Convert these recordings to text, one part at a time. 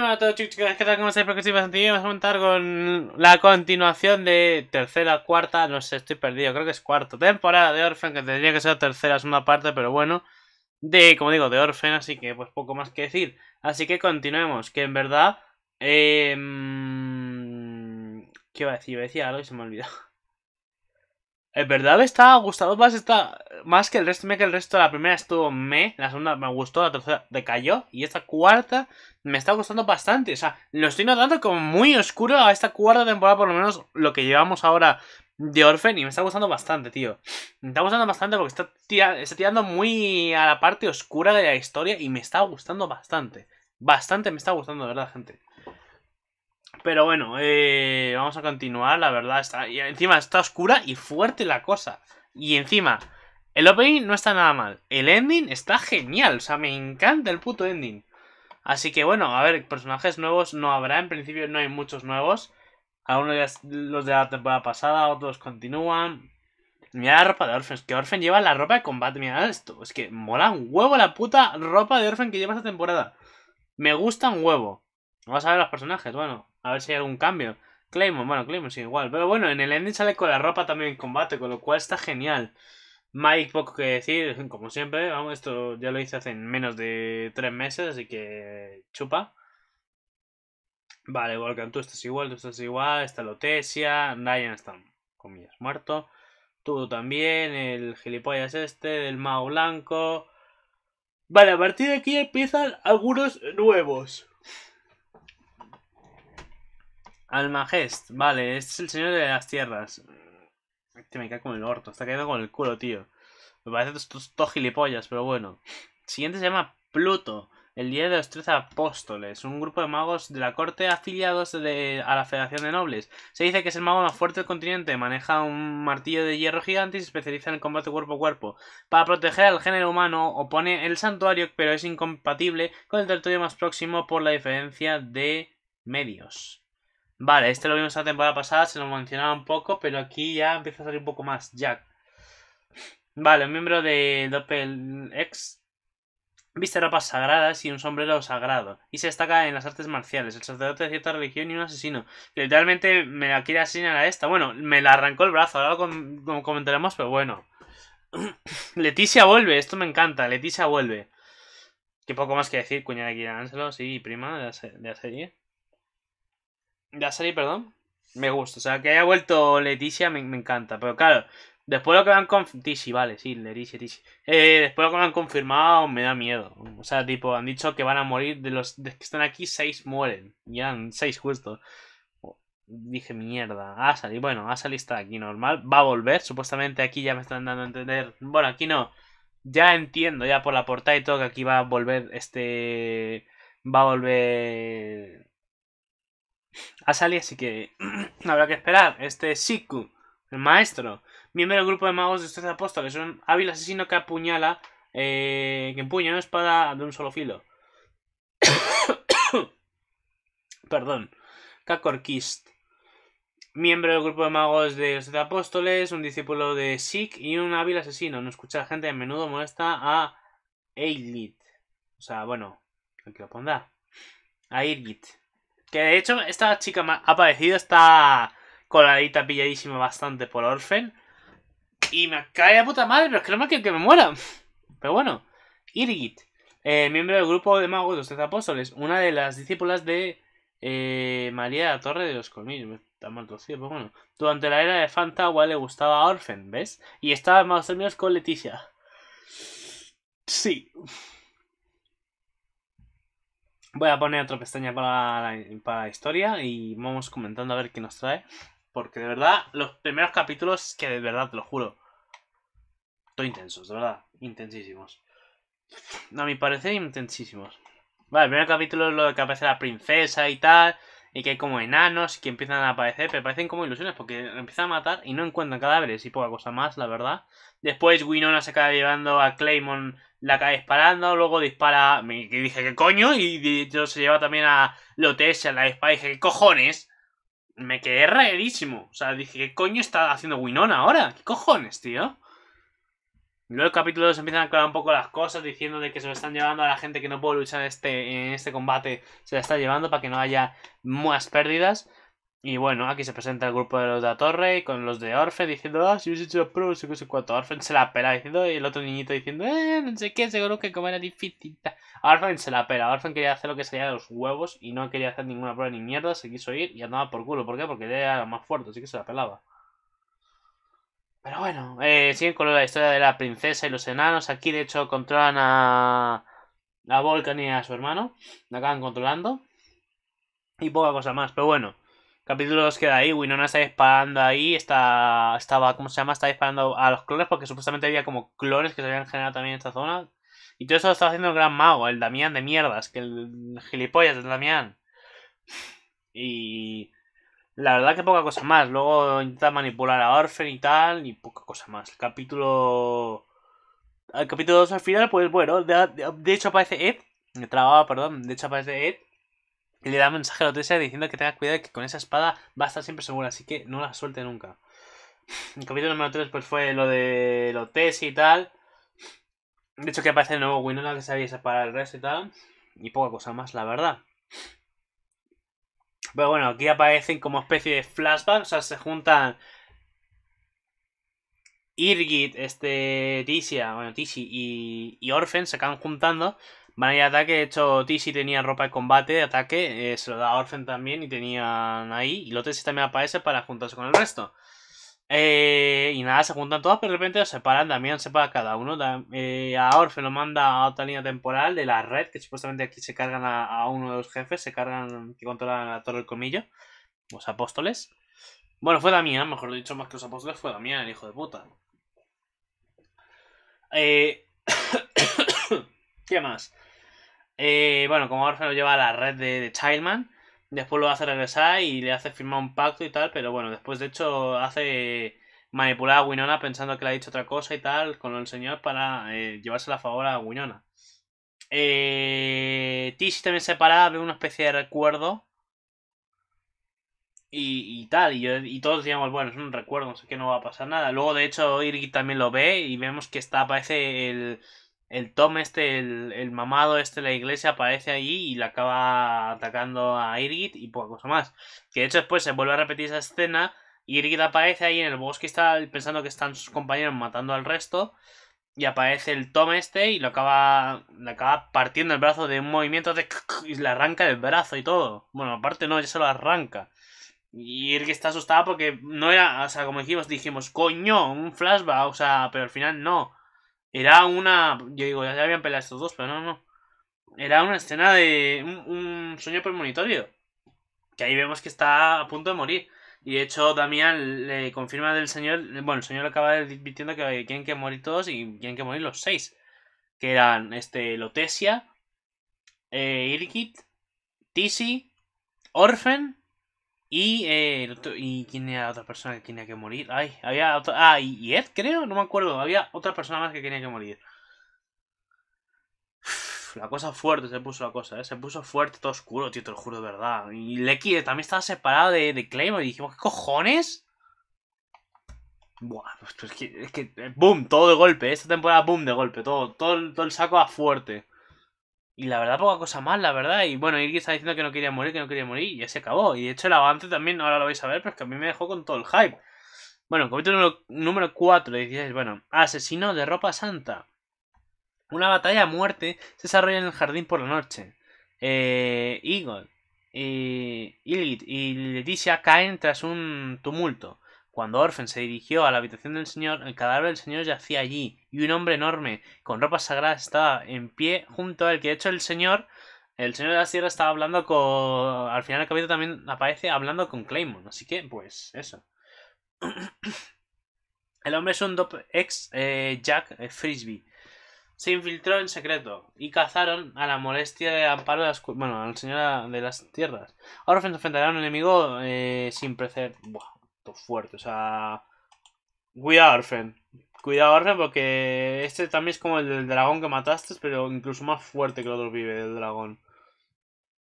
Hola a todos chicos, ¿qué tal? ¿Cómo estáis? Porque bastante bien, vamos a contar con la continuación de tercera, cuarta, no sé, estoy perdido, creo que es cuarta temporada de Orphan, que tendría que ser tercera, segunda parte, pero bueno, de, como digo, de Orphan, así que pues poco más que decir. Así que continuemos, que en verdad, eh, mm, ¿qué iba a decir? a decía algo y se me olvidó. En verdad me está gustando más esta. Más que el resto. Me que el resto. La primera estuvo me. La segunda me gustó. La tercera decayó. Y esta cuarta me está gustando bastante. O sea, lo estoy notando como muy oscuro a esta cuarta temporada. Por lo menos lo que llevamos ahora de Orphan. Y me está gustando bastante, tío. Me está gustando bastante porque está, está tirando muy a la parte oscura de la historia. Y me está gustando bastante. Bastante me está gustando, de verdad, gente. Pero bueno, eh, vamos a continuar, la verdad. Está, encima está oscura y fuerte la cosa. Y encima, el opening no está nada mal. El ending está genial. O sea, me encanta el puto ending. Así que bueno, a ver, personajes nuevos no habrá. En principio no hay muchos nuevos. Algunos los de la temporada pasada, otros continúan. Mira la ropa de Orphan. Es que Orphan lleva la ropa de combate. Mira esto. Es que mola un huevo la puta ropa de Orphan que lleva esta temporada. Me gusta un huevo. Vamos a ver los personajes. Bueno, a ver si hay algún cambio. Claymore, bueno, Claymore sí, igual. Pero bueno, en el ending sale con la ropa también en combate, con lo cual está genial. Mike, poco que decir, como siempre. Vamos, esto ya lo hice hace menos de tres meses, así que chupa. Vale, Volcan, tú estás igual, tú estás igual. Está Lotesia, Nayan está, comillas, muerto. Tú también, el gilipollas este, del Mao blanco. Vale, a partir de aquí empiezan algunos nuevos. Almagest, vale, este es el señor de las tierras. Este me cae con el orto, está cayendo con el culo, tío. Me parece dos gilipollas, pero bueno. siguiente se llama Pluto, el líder de los trece apóstoles, un grupo de magos de la corte afiliados a la Federación de Nobles. Se dice que es el mago más fuerte del continente, maneja un martillo de hierro gigante y se especializa en el combate cuerpo a cuerpo. Para proteger al género humano, opone el santuario, pero es incompatible con el territorio más próximo por la diferencia de medios. Vale, este lo vimos la temporada pasada, se lo mencionaba un poco, pero aquí ya empieza a salir un poco más. Jack. Vale, un miembro de Doppel X viste ropas sagradas y un sombrero sagrado, y se destaca en las artes marciales, el sacerdote de cierta religión y un asesino. Literalmente me la quiere asesinar a esta. Bueno, me la arrancó el brazo, ahora lo comentaremos, pero bueno. Leticia vuelve, esto me encanta, Leticia vuelve. qué poco más que decir, cuñada Guillermo sí, prima de de la serie. Ya serie, perdón. Me gusta. O sea, que haya vuelto Leticia me, me encanta. Pero claro, después lo que van con vale, sí, Leticia, eh, después lo que me han confirmado me da miedo. O sea, tipo, han dicho que van a morir. De los que están aquí, seis mueren. Ya, seis justo. Oh, dije, mierda, Asali. Bueno, Asali está aquí normal. Va a volver. Supuestamente aquí ya me están dando a entender. Bueno, aquí no. Ya entiendo, ya por la portada y todo, que aquí va a volver este. Va a volver a Sally, así que habrá que esperar. Este Siku, el maestro, miembro del grupo de magos de los apóstoles apóstoles. un hábil asesino que apuñala, eh, que empuña una espada de un solo filo. Perdón. Kakorkist. Miembro del grupo de magos de los apóstoles, un discípulo de Sik y un hábil asesino. No escucha la gente a menudo molesta a Eilit. O sea, bueno, aquí lo pondrá. A Irgit. Que de hecho, esta chica ha aparecido está coladita, pilladísima bastante por Orfen. Y me cae la puta madre, pero es que no me quiero que me muera. Pero bueno, Irgit, eh, miembro del grupo de magos de los Tres Apóstoles, una de las discípulas de eh, María de la Torre de los Colmillos. Está mal torcido, pero pues bueno. Durante la era de Fanta, igual le gustaba a ¿ves? Y estaba más o menos con Leticia. Sí. Voy a poner otra pestaña para la, historia y vamos comentando a ver qué nos trae. Porque de verdad, los primeros capítulos, que de verdad, te lo juro, son intensos, de verdad, intensísimos. A mi parecer, intensísimos. Vale, el primer capítulo es lo de que aparece la princesa y tal, y que hay como enanos y que empiezan a aparecer, pero parecen como ilusiones porque empiezan a matar y no encuentran cadáveres y poca cosa más, la verdad. Después Winona se acaba llevando a Claymon la cae disparando, luego dispara, me dije, ¿qué coño? Y yo se lleva también a Lotes a la dispara, dije, ¿qué cojones? Me quedé raerísimo, o sea, dije, ¿qué coño está haciendo Winona ahora? ¿Qué cojones, tío? Luego el capítulo 2 empiezan a aclarar un poco las cosas, diciendo de que se lo están llevando a la gente que no puede luchar en este, en este combate, se la está llevando para que no haya más pérdidas. Y bueno, aquí se presenta el grupo de los de la torre con los de Orfe diciendo, ah, si hubiese hecho prueba, no sé cuánto. Orfen se la pela diciendo, y el otro niñito diciendo, eh, no sé qué, seguro que como era difícil. Orfen se la pela. Orfen quería hacer lo que sería los huevos y no quería hacer ninguna prueba ni mierda, se quiso ir y andaba por culo. ¿Por qué? Porque era más fuerte, así que se la pelaba. Pero bueno, eh, siguen con la historia de la princesa y los enanos. Aquí, de hecho, controlan a, a Volcan y a su hermano. la acaban controlando. Y poca cosa más, pero bueno. Capítulo 2 queda ahí, Winona está disparando ahí, está, estaba, ¿cómo se llama? Está disparando a los clones porque supuestamente había como clones que se habían generado también en esta zona. Y todo eso lo estaba haciendo el gran mago, el Damián de mierdas, que el gilipollas del Damián. Y la verdad que poca cosa más. Luego intenta manipular a Orphan y tal, y poca cosa más. El capítulo... El capítulo 2 al final, pues bueno, de, hecho aparece Ed, trababa, perdón, de hecho aparece Ed y le da mensaje a Lotesia diciendo que tenga cuidado que con esa espada va a estar siempre segura, así que no la suelte nunca. El capítulo número 3 pues fue lo de Lotes y tal. De hecho que aparece el nuevo Winona que sabía separar el resto y tal. Y poca cosa más, la verdad. Pero bueno, aquí aparecen como especie de flashbacks, o sea, se juntan Irgit, este, Tisia, bueno, Tishi y, y se acaban juntando Van a ataque, de hecho, Tisi tenía ropa de combate, de ataque, eh, se lo da Orfen también y tenían ahí. Y Lotes también aparece para juntarse con el resto. Eh, y nada, se juntan todos pero de repente los separan. Damián para cada uno. Eh, a Orfen lo manda a otra línea temporal de la red, que supuestamente aquí se cargan a, uno de los jefes, se cargan que controlan a Torre del Comillo, los apóstoles. Bueno, fue Damián, mejor dicho, más que los apóstoles, fue Damián, el hijo de puta. ¿Qué más? Eh, bueno, como ahora lo lleva a la red de, de, Childman, después lo hace regresar y le hace firmar un pacto y tal, pero bueno, después de hecho hace manipular a Winona pensando que le ha dicho otra cosa y tal con el señor para llevarse eh, llevársela a favor a Winona. Eh, Tish también se separada, ve una especie de recuerdo. Y, tal, y, todos decíamos, bueno, es un recuerdo, no sé qué, no va a pasar nada. Luego, de hecho, Irgi también lo ve y vemos que está, aparece el, el Tom este, el, mamado este de la iglesia aparece allí y le acaba atacando a Irgit y poca cosa más. Que de hecho después se vuelve a repetir esa escena, Irgit aparece ahí en el bosque está pensando que están sus compañeros matando al resto y aparece el Tom este y lo acaba, le acaba partiendo el brazo de un movimiento de... y le arranca el brazo y todo. Bueno, aparte no, ya se lo arranca. Y Irgit está asustada porque no era, o sea, como dijimos, dijimos, coño, un flashback, o sea, pero al final no era una. Yo digo, ya habían pelado estos dos, pero no, no. Era una escena de un, sueño premonitorio. Que ahí vemos que está a punto de morir. Y de hecho, Damián le confirma del señor. Bueno, el señor acaba advirtiendo que tienen que morir todos y tienen que morir los seis. Que eran este Lotesia, eh, Irkit, Tisi, Orphan y, eh, y quién era la otra persona que tenía que morir. Ay, había otra. Ah, y Ed, creo, no me acuerdo. Había otra persona más que tenía que morir. la cosa fuerte se puso la cosa, ¿eh? Se puso fuerte, todo oscuro, tío, te lo juro de verdad. Y Lecky también estaba separado de, de Claymore. Y dijimos, ¿qué cojones? Buah, pues, pues es que, es que. Boom, todo de golpe. Esta temporada, boom, de golpe. Todo, todo, todo el saco a fuerte. Y la verdad, poca cosa más, la verdad. Y bueno, Irgi está diciendo que no quería morir, que no quería morir, y ya se acabó. Y de hecho, el avance también, ahora lo vais a ver, pero es que a mí me dejó con todo el hype. Bueno, capítulo número 4, dice Bueno, asesino de ropa santa. Una batalla a muerte se desarrolla en el jardín por la noche. Eh, Igor, eh, y Leticia caen tras un tumulto. Cuando Orfen se dirigió a la habitación del señor, el cadáver del señor yacía allí, y un hombre enorme, con ropa sagrada, estaba en pie junto al que de hecho el señor, el señor de la tierras estaba hablando con... Al final del capítulo también aparece hablando con Claymon, así que pues eso. el hombre es un ex eh, Jack Frisbee. Se infiltró en secreto y cazaron a la molestia de amparo de las, bueno, al señor de las tierras. Orfen se enfrentará a un enemigo eh, sin precedentes fuerte. O sea, cuidado, Orfen. Cuidado, Orfen, porque este también es como el del dragón que mataste, pero incluso más fuerte que el otro vive del dragón.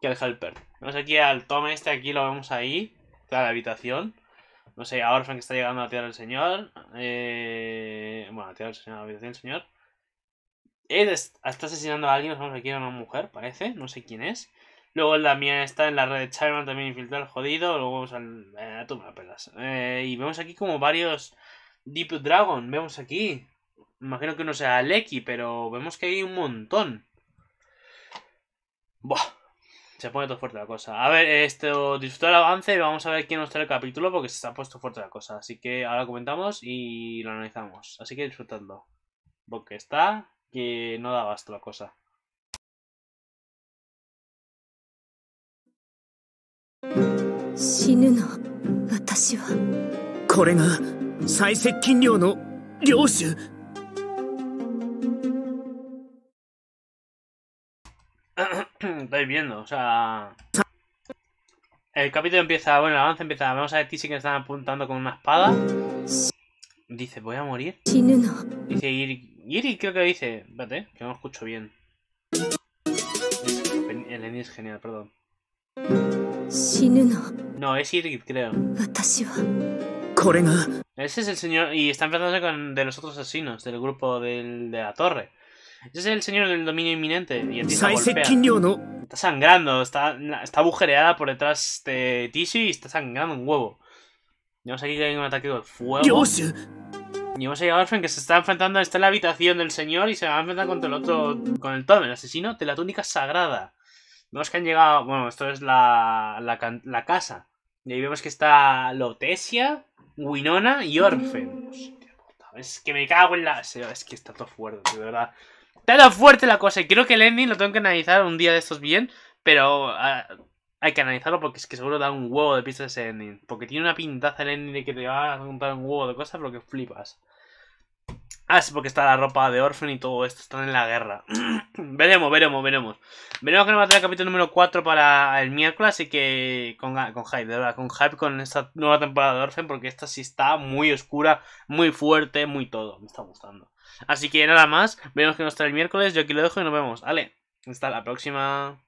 Que el Helper. Vemos aquí al tome este, aquí lo vemos ahí, la habitación. No sé, a Orfen que está llegando a tirar tierra señor. Eh... Bueno, a la tierra señor, habitación del señor. Él está asesinando a alguien, nos vamos aquí a una mujer, parece, no sé quién es. Luego la mía está en la red de Charmander, también infiltrado, jodido. Luego vamos al, eh, a tomar pelas. Eh, y vemos aquí como varios Deep Dragon. Vemos aquí. Imagino que uno sea Leki, pero vemos que hay un montón. Buah. Se pone todo fuerte la cosa. A ver, esto, disfrutar el avance. Vamos a ver quién nos trae el capítulo porque se ha puesto fuerte la cosa. Así que ahora comentamos y lo analizamos. Así que disfrutando. Porque está que no da gasto la cosa. 死ぬの私はこれが最接近量の領主 Estáis viendo, o sea... El capítulo empieza, bueno, el avance empieza, vamos a ver si que están apuntando con una espada. Dice, voy a morir. Dice Iri, creo que dice, espérate, que no lo escucho bien. El Eni es genial, perdón. No, es Irgit, creo. Ese es el señor. Y está enfrentándose con de los otros asesinos del grupo de la torre. Ese es el señor del dominio inminente. Y Está sangrando, está, está agujereada por detrás de Tishi y está sangrando un huevo. Tenemos aquí que hay un ataque de fuego. Y vamos a Orphan que se está enfrentando, está en la habitación del señor y se va a enfrentar contra el otro, con el Tom, el asesino de la túnica sagrada. Vemos que han llegado, bueno, esto es la, casa. Y ahí vemos que está Lotesia, Winona y Orfen. Mm. es que me cago en la... Es que está todo fuerte, de verdad. Está todo fuerte la cosa y creo que el ending lo tengo que analizar un día de estos bien, pero ah, hay que analizarlo porque es que seguro da un huevo de pistas ese ending. Porque tiene una pintaza el ending de que te va a contar un huevo de cosas, pero que flipas. Ah, sí, porque está la ropa de Orphan y todo esto. Están en la guerra. veremos, veremos, veremos. Veremos que nos va a traer el capítulo número 4 para el miércoles. Así que con, con hype, de verdad. Con hype con esta nueva temporada de Orphan. Porque esta sí está muy oscura, muy fuerte, muy todo. Me está gustando. Así que nada más. Veremos que nos trae el miércoles. Yo aquí lo dejo y nos vemos. Vale. Hasta la próxima.